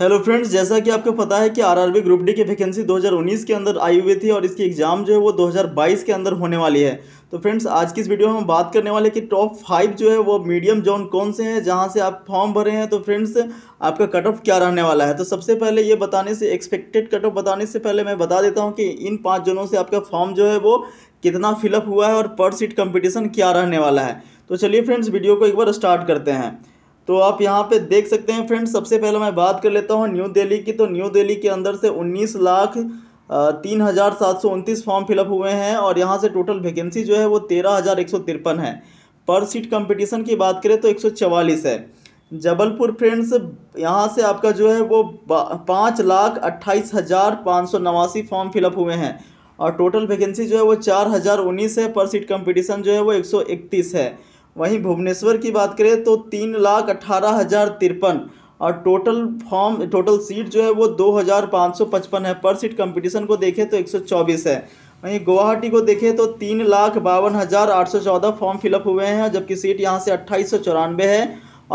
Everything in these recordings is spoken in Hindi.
हेलो फ्रेंड्स जैसा कि आपको पता है कि आरआरबी ग्रुप डी की वैकेंसी 2019 के अंदर आई हुई थी और इसकी एग्ज़ाम जो है वो 2022 के अंदर होने वाली है तो फ्रेंड्स आज की इस वीडियो में हम बात करने वाले कि टॉप फाइव जो है वो मीडियम जोन कौन से हैं जहां से आप फॉर्म भरे हैं तो फ्रेंड्स आपका कट ऑफ क्या रहने वाला है तो सबसे पहले ये बताने से एक्सपेक्टेड कट ऑफ बताने से पहले मैं बता देता हूँ कि इन पाँच जोनों से आपका फॉर्म जो है वो कितना फिलअप हुआ है और पर सीट कम्पिटिशन क्या रहने वाला है तो चलिए फ्रेंड्स वीडियो को एक बार स्टार्ट करते हैं तो आप यहाँ पे देख सकते हैं फ्रेंड्स सबसे पहले मैं बात कर लेता हूँ न्यू दिल्ली की तो न्यू दिल्ली के अंदर से उन्नीस लाख तीन हज़ार सात सौ उनतीस फॉर्म फिलअप हुए हैं और यहाँ से टोटल वैकेंसी जो है वो तेरह हज़ार एक सौ तिरपन है पर सीट कंपटीशन की बात करें तो एक सौ चवालीस है जबलपुर फ्रेंड्स यहाँ से आपका जो है वो पाँच लाख अट्ठाईस हज़ार पाँच सौ नवासी फॉर्म फिलअप हुए हैं और टोटल वैकेंसी जो है वो चार हज़ार उन्नीस है पर सीट कंपटीशन जो है वो एक सौ इकतीस है वहीं भुवनेश्वर की बात करें तो तीन लाख अट्ठारह हज़ार तिरपन और टोटल फॉर्म टोटल सीट जो है वो दो हज़ार पाँच सौ पचपन है पर सीट कंपटीशन को देखें तो एक सौ चौबीस है वहीं गुवाहाटी को देखें तो तीन लाख बावन हज़ार आठ सौ चौदह फॉर्म फिलअप हुए हैं जबकि सीट यहाँ से अट्ठाईस सौ चौरानवे है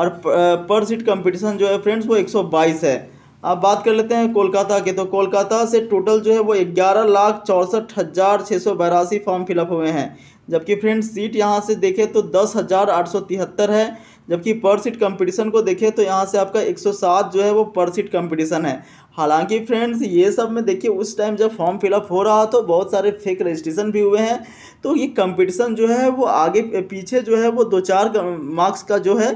और पर सीट कंपटीशन जो है फ्रेंड्स वो एक सौ बाईस है अब बात कर लेते हैं कोलकाता के तो कोलकाता से टोटल जो है वो ग्यारह लाख चौंसठ हज़ार छः सौ बयासी फॉर्म फिलअप हुए हैं जबकि फ्रेंड सीट यहाँ से देखें तो दस हज़ार आठ सौ तिहत्तर है जबकि पर सीट कंपटीशन को देखें तो यहाँ से आपका एक सौ सात जो है वो पर सीट कंपटीशन है हालांकि फ्रेंड्स ये सब में देखिए उस टाइम जब फॉर्म फिलअप हो रहा तो बहुत सारे फेक रजिस्ट्रेशन भी हुए हैं तो ये कंपटीशन जो है वो आगे पीछे जो है वो दो चार मार्क्स का जो है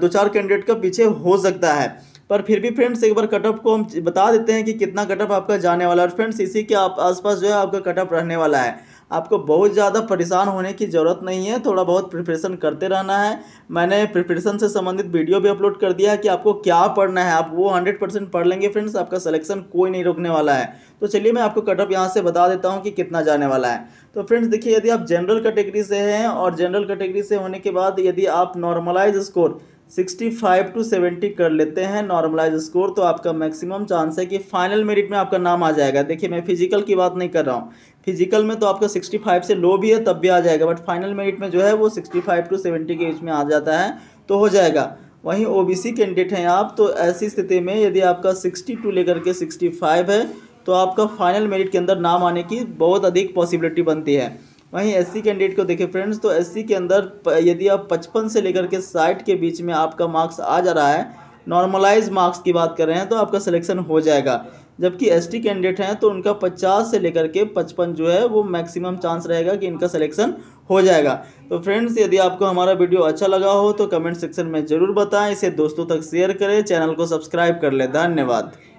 दो चार कैंडिडेट का पीछे हो सकता है पर फिर भी फ्रेंड्स एक बार कटअप को हम बता देते हैं कि कितना कटअप आपका जाने वाला है और फ्रेंड्स इसी के आप आसपास जो है आपका कटअप रहने वाला है आपको बहुत ज़्यादा परेशान होने की ज़रूरत नहीं है थोड़ा बहुत प्रिपरेशन करते रहना है मैंने प्रिपरेशन से संबंधित वीडियो भी अपलोड कर दिया है कि आपको क्या पढ़ना है आप वो हंड्रेड परसेंट पढ़ लेंगे फ्रेंड्स आपका सिलेक्शन कोई नहीं रोकने वाला है तो चलिए मैं आपको कटअप यहाँ से बता देता हूँ कि कितना जाने वाला है तो फ्रेंड्स देखिए यदि आप जनरल कैटेगरी से हैं और जनरल कैटेगरी से होने के बाद यदि आप नॉर्मलाइज स्कोर 65 टू 70 कर लेते हैं नॉर्मलाइज स्कोर तो आपका मैक्सिमम चांस है कि फाइनल मेरिट में आपका नाम आ जाएगा देखिए मैं फिजिकल की बात नहीं कर रहा हूँ फिजिकल में तो आपका 65 से लो भी है तब भी आ जाएगा बट फाइनल मेरिट में जो है वो 65 टू 70 के बीच में आ जाता है तो हो जाएगा वहीं ओबीसी कैंडिडेट हैं आप तो ऐसी स्थिति में यदि आपका 62 लेकर के 65 है तो आपका फाइनल मेरिट के अंदर नाम आने की बहुत अधिक पॉसिबिलिटी बनती है वहीं एस कैंडिडेट को देखें फ्रेंड्स तो एस के अंदर यदि आप पचपन से लेकर के साठ के बीच में आपका मार्क्स आ जा रहा है नॉर्मलाइज मार्क्स की बात कर रहे हैं तो आपका सिलेक्शन हो जाएगा जबकि एस टी कैंडिडेट हैं तो उनका पचास से लेकर के पचपन जो है वो मैक्सिमम चांस रहेगा कि इनका सिलेक्शन हो जाएगा तो फ्रेंड्स यदि आपको हमारा वीडियो अच्छा लगा हो तो कमेंट सेक्शन में ज़रूर बताएं इसे दोस्तों तक शेयर करें चैनल को सब्सक्राइब कर लें धन्यवाद